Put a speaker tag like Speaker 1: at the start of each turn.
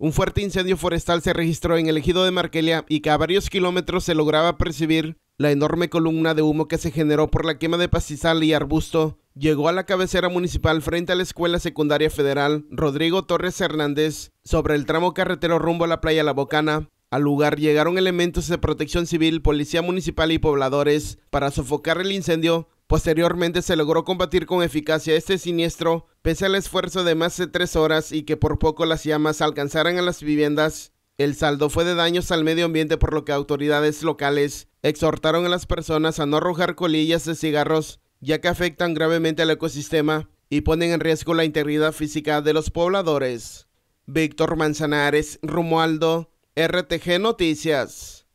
Speaker 1: Un fuerte incendio forestal se registró en el ejido de Marquelia y que a varios kilómetros se lograba percibir la enorme columna de humo que se generó por la quema de pastizal y arbusto. Llegó a la cabecera municipal frente a la Escuela Secundaria Federal Rodrigo Torres Hernández sobre el tramo carretero rumbo a la playa La Bocana. Al lugar llegaron elementos de protección civil, policía municipal y pobladores para sofocar el incendio. Posteriormente se logró combatir con eficacia este siniestro Pese al esfuerzo de más de tres horas y que por poco las llamas alcanzaran a las viviendas, el saldo fue de daños al medio ambiente por lo que autoridades locales exhortaron a las personas a no arrojar colillas de cigarros ya que afectan gravemente al ecosistema y ponen en riesgo la integridad física de los pobladores. Víctor Manzanares, Rumualdo, RTG Noticias.